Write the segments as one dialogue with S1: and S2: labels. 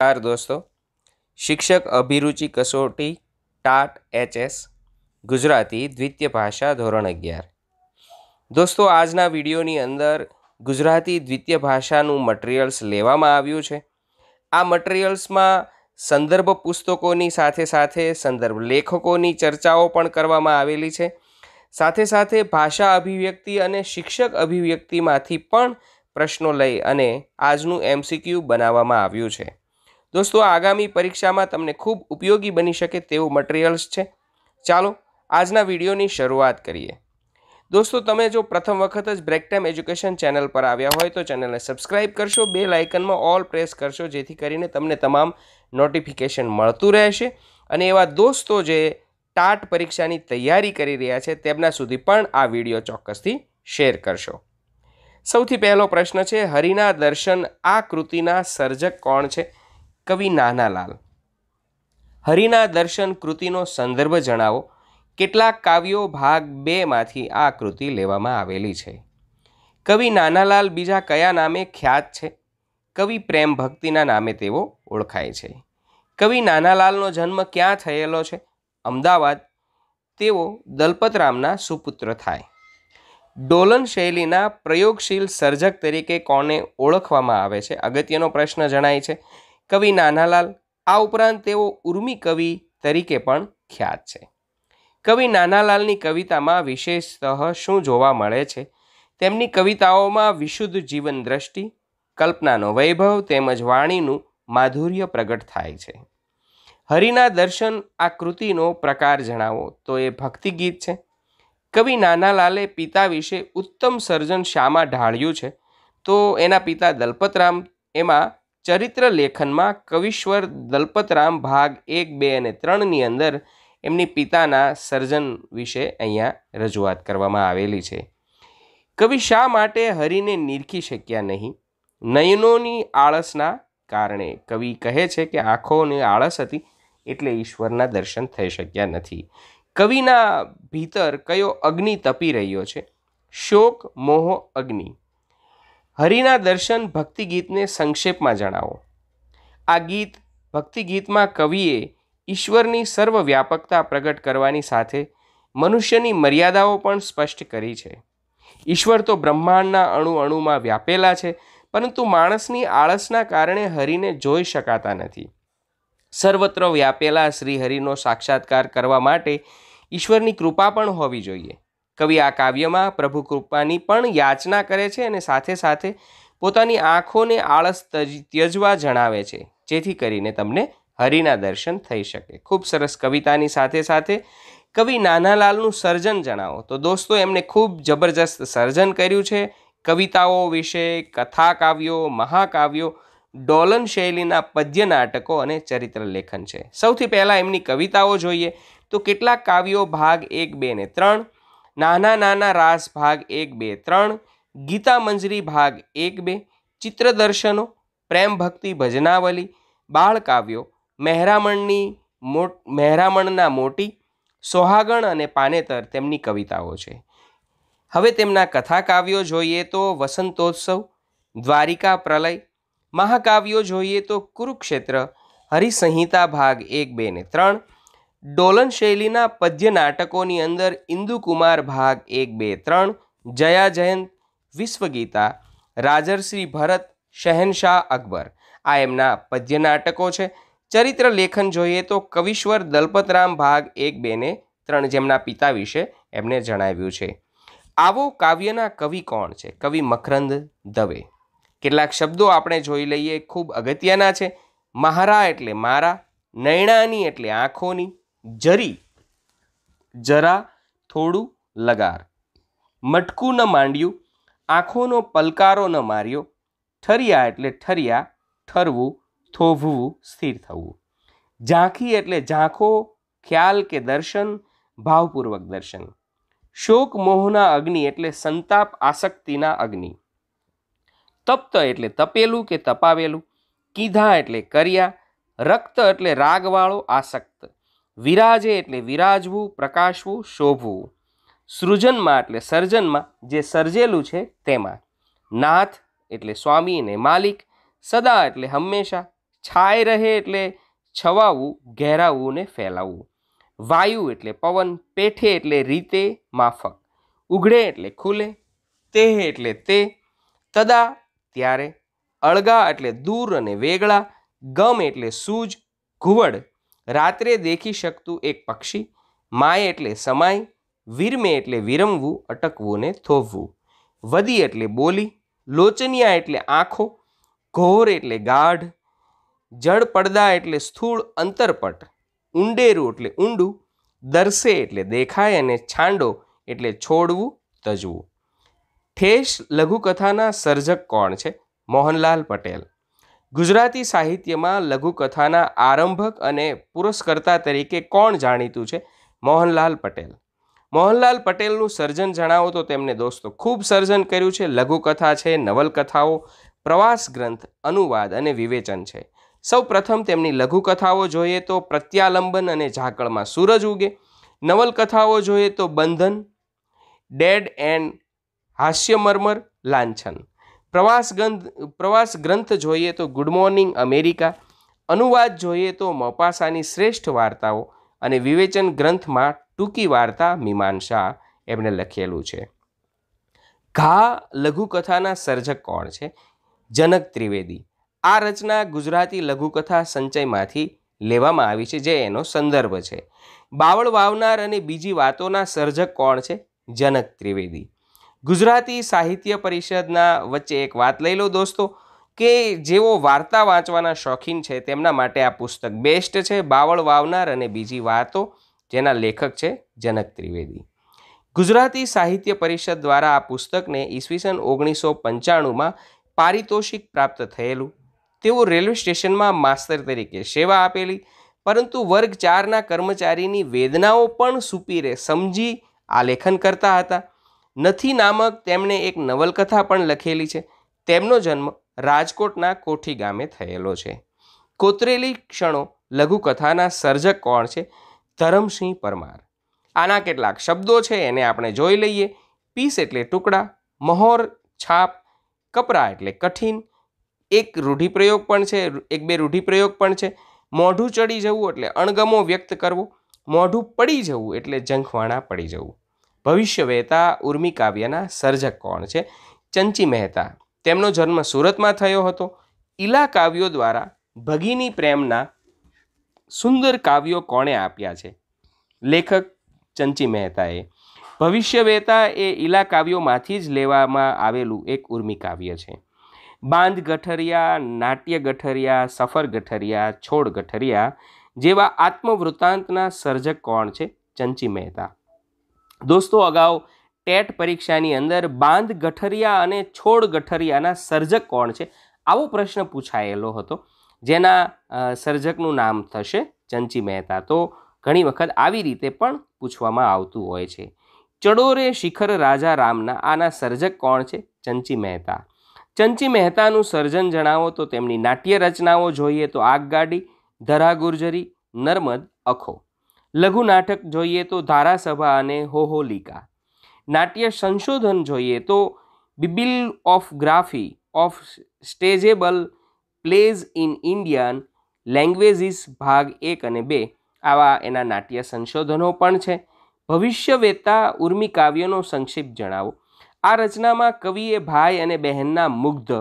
S1: નમસ્કાર દોસ્તો શિક્ષક અભિરુચિ કસોટી ટાટ એચએસ ગુજરાતી દ્વિતીય ભાષા ધોરણ અગિયાર દોસ્તો આજના વિડીયોની અંદર ગુજરાતી દ્વિતીય ભાષાનું મટીરિયલ્સ લેવામાં આવ્યું છે આ મટીરિયલ્સમાં સંદર્ભ પુસ્તકોની સાથે સાથે સંદર્ભ લેખકોની ચર્ચાઓ પણ કરવામાં આવેલી છે સાથે સાથે ભાષા અભિવ્યક્તિ અને શિક્ષક અભિવ્યક્તિમાંથી પણ પ્રશ્નો લઈ અને આજનું એમસીક્યુ બનાવવામાં આવ્યું છે દોસ્તો આગામી પરીક્ષામાં તમને ખૂબ ઉપયોગી બની શકે તેવું મટીરિયલ્સ છે ચાલો આજના વિડીયોની શરૂઆત કરીએ દોસ્તો તમે જો પ્રથમ વખત જ બ્રેક ટાઈમ એજ્યુકેશન ચેનલ પર આવ્યા હોય તો ચેનલને સબસ્ક્રાઈબ કરશો બે લાઇકનમાં ઓલ પ્રેસ કરશો જેથી કરીને તમને તમામ નોટિફિકેશન મળતું રહેશે અને એવા દોસ્તો જે ટાટ પરીક્ષાની તૈયારી કરી રહ્યા છે તેમના સુધી પણ આ વિડીયો ચોક્કસથી શેર કરશો સૌથી પહેલો પ્રશ્ન છે હરિના દર્શન આ કૃતિના સર્જક કોણ છે કવિ નાનાલાલ હરિના દર્શન કૃતિનો સંદર્ભ જણાવો કેટલાક કાવ્યો ભાગ બેમાંથી આ કૃતિ લેવામાં આવેલી છે કવિ નાનાલાલ બીજા કયા નામે ખ્યાત છે કવિ પ્રેમ ભક્તિના નામે તેઓ ઓળખાય છે કવિ નાનાલાલનો જન્મ ક્યાં થયેલો છે અમદાવાદ તેઓ દલપતરામના સુપુત્ર થાય ડોલન શૈલીના પ્રયોગશીલ સર્જક તરીકે કોને ઓળખવામાં આવે છે અગત્યનો પ્રશ્ન જણાય છે કવિ નાનાલાલ આ ઉપરાંત તેઓ ઉર્મી કવિ તરીકે પણ ખ્યાત છે કવિ નાનાલાલની કવિતામાં વિશેષતઃ શું જોવા મળે છે તેમની કવિતાઓમાં વિશુદ્ધ જીવન દ્રષ્ટિ કલ્પનાનો વૈભવ તેમજ વાણીનું માધુર્ય પ્રગટ થાય છે હરિના દર્શન આ કૃતિનો પ્રકાર જણાવો તો એ ભક્તિ ગીત છે કવિ નાનાલાલે પિતા વિશે ઉત્તમ સર્જન શામાં ઢાળ્યું છે તો એના પિતા દલપતરામ એમાં ચરિત્ર લેખનમાં કવિશ્વર દલપતરામ ભાગ એક બે અને ત્રણની અંદર એમની પિતાના સર્જન વિશે અહીંયા રજૂઆત કરવામાં આવેલી છે કવિ શા માટે હરિને નિરખી શક્યા નહીં નયનોની આળસના કારણે કવિ કહે છે કે આંખોની આળસ હતી એટલે ઈશ્વરના દર્શન થઈ શક્યા નથી કવિના ભીતર કયો અગ્નિ તપી રહ્યો છે શોક મોહ અગ્નિ હરિના દર્શન ભક્તિ ગીતને સંક્ષેપમાં જણાવો આ ગીત ભક્તિ ગીતમાં કવિએ ઈશ્વરની સર્વવ્યાપકતા પ્રગટ કરવાની સાથે મનુષ્યની મર્યાદાઓ પણ સ્પષ્ટ કરી છે ઈશ્વર તો બ્રહ્માંડના અણુ અણુમાં વ્યાપેલા છે પરંતુ માણસની આળસના કારણે હરિને જોઈ શકાતા નથી સર્વત્ર વ્યાપેલા શ્રીહરિનો સાક્ષાત્કાર કરવા માટે ઈશ્વરની કૃપા પણ હોવી જોઈએ કવિ આ કાવ્યમાં પ્રભુ કૃપાની પણ યાચના કરે છે અને સાથે સાથે પોતાની આંખોને આળસ ત્યજવા જણાવે છે જેથી કરીને તમને હરિના દર્શન થઈ શકે ખૂબ સરસ કવિતાની સાથે સાથે કવિ નાનાલાલનું સર્જન જણાવો તો દોસ્તો એમણે ખૂબ જબરજસ્ત સર્જન કર્યું છે કવિતાઓ વિશે કથા કાવ્યો મહાકાવ્યો ડોલન શૈલીના પદ્ય નાટકો અને ચરિત્ર લેખન છે સૌથી પહેલાં એમની કવિતાઓ જોઈએ તો કેટલાક કાવ્યો ભાગ એક બે ને ત્રણ નાના નાના રાસ ભાગ એક બે ત્રણ ગીતા મંજરી ભાગ એક બે ચિત્રદર્શનો પ્રેમ ભક્તિ ભજનાવલી બાળકાવ્યો મહેરામણની મો મહેરામણના મોટી સોહાગણ અને પાનેતર તેમની કવિતાઓ છે હવે તેમના કથાકાવ્યો જોઈએ તો વસંતોત્સવ દ્વારિકા પ્રલય મહાકાવ્યો જોઈએ તો કુરુક્ષેત્ર હરિસંહિતા ભાગ એક બે ને ત્રણ ડોલન શૈલીના પદ્ય નાટકોની અંદર ઇન્દુકુમાર ભાગ એક બે ત્રણ જયા જયંત વિશ્વગીતા રાજર્શ્રી ભરત શહેનશાહ અકબર આ એમના પદ્ય નાટકો છે ચરિત્ર લેખન જોઈએ તો કવિશ્વર દલપતરામ ભાગ એક બેને ત્રણ જેમના પિતા વિશે એમને જણાવ્યું છે આવો કાવ્યના કવિ કોણ છે કવિ મકરંદ દવે કેટલાક શબ્દો આપણે જોઈ લઈએ ખૂબ અગત્યના છે મહારા એટલે મારા નૈણાની એટલે આંખોની જરી જરા થોડું લગાર મટકું ન માંડ્યું આંખોનો પલકારો ન માર્યો ઠરિયા એટલે ઠરિયા ઠરવું થોભવું સ્થિર થવું ઝાંખી એટલે ઝાંખો ખ્યાલ કે દર્શન ભાવપૂર્વક દર્શન શોક મોહના અગ્નિ એટલે સંતાપ આસક્તિના અગ્નિ તપ્ત એટલે તપેલું કે તપાવેલું કીધા એટલે કર્યા રક્ત એટલે રાગવાળો આસક્ત વિરાજે એટલે વિરાજવું પ્રકાશવું શોભવું સૃજનમાં એટલે સર્જનમાં જે સર્જેલું છે તેમાં નાથ એટલે સ્વામી અને માલિક સદા એટલે હંમેશા છાય રહે એટલે છવાવું ઘેરાવવું ને ફેલાવવું વાયુ એટલે પવન પેઠે એટલે રીતે માફક ઉઘડે એટલે ખુલે તે એટલે તે તદા ત્યારે અળગા એટલે દૂર અને વેગળા ગમ એટલે સૂજ ઘુવડ રાત્રે દેખી શકતું એક પક્ષી માય એટલે સમાય વિરમે એટલે વિરમવું અટકવું ને થોભવું વદી એટલે બોલી લોચનિયા એટલે આંખો ઘોર એટલે ગાઢ જળ પડદા એટલે સ્થૂળ અંતરપટ ઊંડેરું એટલે ઊંડું દરસે એટલે દેખાય અને છાંડો એટલે છોડવું તજવું ઠેશ લઘુકથાના સર્જક કોણ છે મોહનલાલ પટેલ ગુજરાતી સાહિત્યમાં લઘુકથાના આરંભક અને પુરસ્કર્તા તરીકે કોણ જાણીતું છે મોહનલાલ પટેલ મોહનલાલ પટેલનું સર્જન જણાવો તો તેમને દોસ્તો ખૂબ સર્જન કર્યું છે લઘુકથા છે નવલકથાઓ પ્રવાસ ગ્રંથ અનુવાદ અને વિવેચન છે સૌ પ્રથમ તેમની લઘુકથાઓ જોઈએ તો પ્રત્યાલંબન અને ઝાકળમાં સૂરજ ઉગે નવલકથાઓ જોઈએ તો બંધન ડેડ એન્ડ હાસ્યમર્મર લાંછન પ્રવાસ ગ્રંથ પ્રવાસ ગ્રંથ જોઈએ તો ગુડ મોર્નિંગ અમેરિકા અનુવાદ જોઈએ તો મપાસાની શ્રેષ્ઠ વાર્તાઓ અને વિવેચન ગ્રંથમાં ટૂંકી વાર્તા મીમાંસા એમણે લખેલું છે ઘા લઘુકથાના સર્જક કોણ છે જનક ત્રિવેદી આ રચના ગુજરાતી લઘુકથા સંચયમાંથી લેવામાં આવી છે જે એનો સંદર્ભ છે બાવળ વાવનાર અને બીજી વાતોના સર્જક કોણ છે જનક ત્રિવેદી ગુજરાતી સાહિત્ય પરિષદના વચ્ચે એક વાત લઈ લો દોસ્તો કે જેઓ વાર્તા વાંચવાના શોખીન છે તેમના માટે આ પુસ્તક બેસ્ટ છે બાવળ વાવનાર અને બીજી વાતો જેના લેખક છે જનક ત્રિવેદી ગુજરાતી સાહિત્ય પરિષદ દ્વારા આ પુસ્તકને ઈસવીસન ઓગણીસો પંચાણુંમાં પારિતોષિક પ્રાપ્ત થયેલું તેઓ રેલવે સ્ટેશનમાં માસ્તર તરીકે સેવા આપેલી પરંતુ વર્ગ ચારના કર્મચારીની વેદનાઓ પણ સુપીરે સમજી આ લેખન કરતા હતા નથી નામક તેમણે એક નવલકથા પણ લખેલી છે તેમનો જન્મ રાજકોટના કોઠી ગામે થયેલો છે કોતરેલી ક્ષણો લઘુકથાના સર્જક કોણ છે ધરમસિંહ પરમાર આના કેટલાક શબ્દો છે એને આપણે જોઈ લઈએ પીસ એટલે ટુકડા મહોર છાપ કપરા એટલે કઠિન એક રૂઢિપ્રયોગ પણ છે એક બે રૂઢિપ્રયોગ પણ છે મોઢું ચડી જવું એટલે અણગમો વ્યક્ત કરવો મોઢું પડી જવું એટલે ઝંખવાણા પડી જવું ભવિષ્યવેતા ઉર્મી કાવ્યના સર્જક કોણ છે ચંચી મહેતા તેમનો જન્મ સુરતમાં થયો હતો ઈલા કાવ્યો દ્વારા ભગીની પ્રેમના સુંદર કાવ્યો કોણે આપ્યા છે લેખક ચંચી મહેતાએ ભવિષ્યવેતા એ ઈલા કાવ્યોમાંથી જ લેવામાં આવેલું એક ઉર્મી કાવ્ય છે બાંધ ગઠરિયા નાટ્ય ગઠરિયા સફર ગઠરિયા છોડ ગઠરિયા જેવા આત્મવૃત્તાંતના સર્જક કોણ છે ચંચી મહેતા દોસ્તો અગાઉ ટેટ પરીક્ષાની અંદર બાંધ ગઠરિયા અને છોડ ગઠરિયાના સર્જક કોણ છે આવો પ્રશ્ન પૂછાયેલો હતો જેના સર્જકનું નામ થશે ચંચી મહેતા તો ઘણી વખત આવી રીતે પણ પૂછવામાં આવતું હોય છે ચડોરે શિખર રાજા રામના આના સર્જક કોણ છે ચંચી મહેતા ચંચી મહેતાનું સર્જન જણાવો તો તેમની નાટ્ય રચનાઓ જોઈએ તો આગગાડી ધરા ગુર્જરી નર્મદ અખો લઘુ નાટક જોઈએ તો ધારાસભા અને હોહોલિકા નાટ્ય સંશોધન જોઈએ તો bibliography of stageable plays in Indian languages ભાગ એક અને બે આવા એના નાટ્ય સંશોધનો પણ છે ભવિષ્યવેતા ઉર્મી કાવ્યનો સંક્ષિપ્ત જણાવો આ રચનામાં કવિએ ભાઈ અને બહેનના મુગ્ધ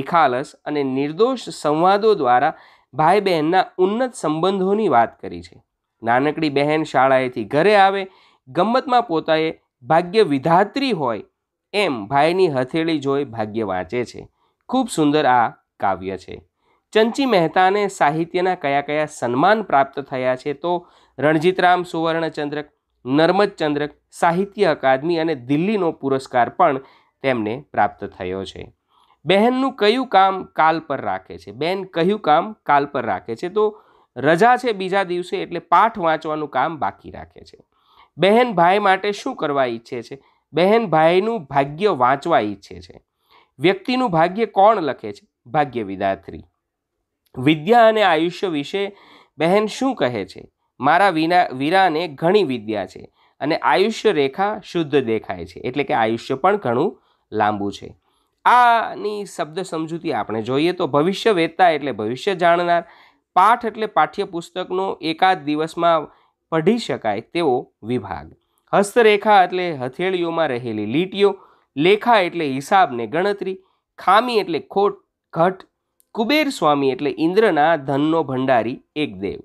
S1: નિખાલસ અને નિર્દોષ સંવાદો દ્વારા ભાઈ બહેનના ઉન્નત સંબંધોની વાત કરી છે નાનકડી બહેન શાળાએથી ઘરે આવે ગમ્મતમાં પોતાએ ભાગ્ય વિધાત્રી હોય એમ ભાઈની હથેળી જોઈ ભાગ્ય વાંચે છે ખૂબ સુંદર આ કાવ્ય છે ચંચી મહેતાને સાહિત્યના કયા કયા સન્માન પ્રાપ્ત થયા છે તો રણજીતરામ સુવર્ણચંદ્રક નર્મદ ચંદ્રક સાહિત્ય અકાદમી અને દિલ્હીનો પુરસ્કાર પણ તેમને પ્રાપ્ત થયો છે બહેનનું કયું કામ કાલ પર રાખે છે બહેન કયું કામ કાલ પર રાખે છે તો રજા છે બીજા દિવસે એટલે પાઠ વાંચવાનું કામ બાકી રાખે છે બહેન ભાઈ માટે શું કરવા ઈચ્છે છે બહેન ભાઈનું ભાગ્ય વાંચવા ઈચ્છે છે વ્યક્તિનું ભાગ્ય કોણ લખે છે ભાગ્ય વિદાત્રી વિદ્યા અને આયુષ્ય વિશે બહેન શું કહે છે મારા વિના વીરાને ઘણી વિદ્યા છે અને આયુષ્ય રેખા શુદ્ધ દેખાય છે એટલે કે આયુષ્ય પણ ઘણું લાંબુ છે આની શબ્દ સમજૂતી આપણે જોઈએ તો ભવિષ્ય વેતા એટલે ભવિષ્ય જાણનાર પાઠ એટલે પાઠ્યપુસ્તકનો એકાદ દિવસમાં પઢી શકાય તેવો વિભાગ હસ્તરેખા એટલે હથેળીઓમાં રહેલી લીટીઓ લેખા એટલે હિસાબને ગણતરી ખામી એટલે ખોટ ઘટ કુબેર સ્વામી એટલે ઇન્દ્રના ધનનો ભંડારી એક દેવ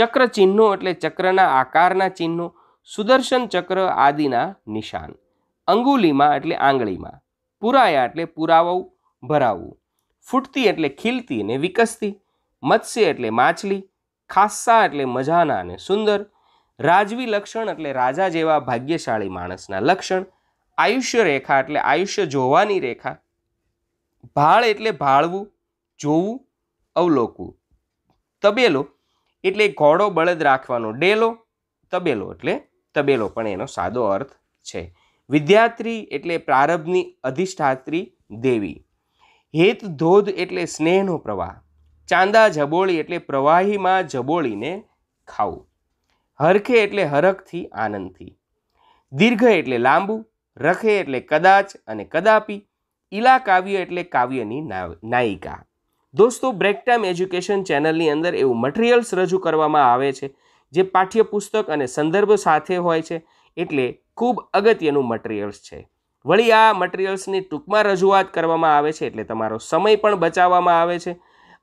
S1: ચક્ર ચિહ્નો એટલે ચક્રના આકારના ચિહ્નો સુદર્શન ચક્ર આદિના નિશાન અંગુલીમાં એટલે આંગળીમાં પુરાયા એટલે પુરાવવું ભરાવવું ફૂટતી એટલે ખીલતી અને વિકસતી મત્સ્ય એટલે માછલી ખાસ્સા એટલે મજાના અને સુંદર રાજવી લક્ષણ એટલે રાજા જેવા ભાગ્યશાળી માણસના લક્ષણ આયુષ્ય રેખા એટલે આયુષ્ય જોવાની રેખા ભાળ એટલે ભાળવું જોવું અવલોકવું તબેલો એટલે ઘોડો બળદ રાખવાનો ડેલો તબેલો એટલે તબેલો પણ એનો સાદો અર્થ છે વિદ્યાત્રી એટલે પ્રારબ્ધની અધિષ્ઠાત્રી દેવી હેત ધોધ એટલે સ્નેહનો પ્રવાહ ચાંદા જબોળી એટલે પ્રવાહીમાં જબોળીને ખાવું હરખે એટલે હરખથી આનંદથી દીર્ઘ એટલે લાંબુ રખે એટલે કદાચ અને કદાપી ઇલા કાવ્ય એટલે કાવ્યની નાયિકા દોસ્તો બ્રેક ટાઈમ એજ્યુકેશન ચેનલની અંદર એવું મટીરિયલ્સ રજૂ કરવામાં આવે છે જે પાઠ્યપુસ્તક અને સંદર્ભ સાથે હોય છે એટલે ખૂબ અગત્યનું મટીરિયલ્સ છે વળી આ મટીરિયલ્સની ટૂંકમાં રજૂઆત કરવામાં આવે છે એટલે તમારો સમય પણ બચાવવામાં આવે છે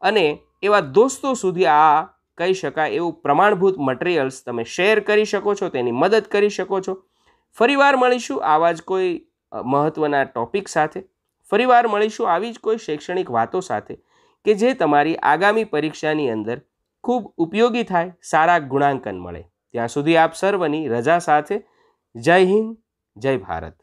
S1: અને એવા દોસ્તો સુધી આ કહી શકાય એવું પ્રમાણભૂત મટીરિયલ્સ તમે શેર કરી શકો છો તેની મદદ કરી શકો છો ફરીવાર મળીશું આવા જ કોઈ મહત્ત્વના ટોપિક સાથે ફરીવાર મળીશું આવી જ કોઈ શૈક્ષણિક વાતો સાથે કે જે તમારી આગામી પરીક્ષાની અંદર ખૂબ ઉપયોગી થાય સારા ગુણાંકન મળે ત્યાં સુધી આપ સર્વની રજા સાથે જય હિન્દ જય ભારત